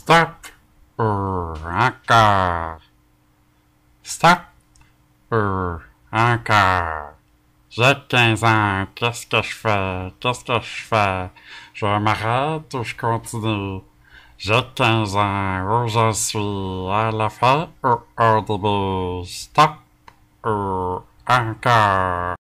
Stop. encore. Stop. encore. J'ai 15 ans. Qu'est-ce que je fais? Qu'est-ce que je fais? Je m'arrête ou je continue? J'ai 15 ans. Où je suis? À la fin ou au début? Stop. Er, encore.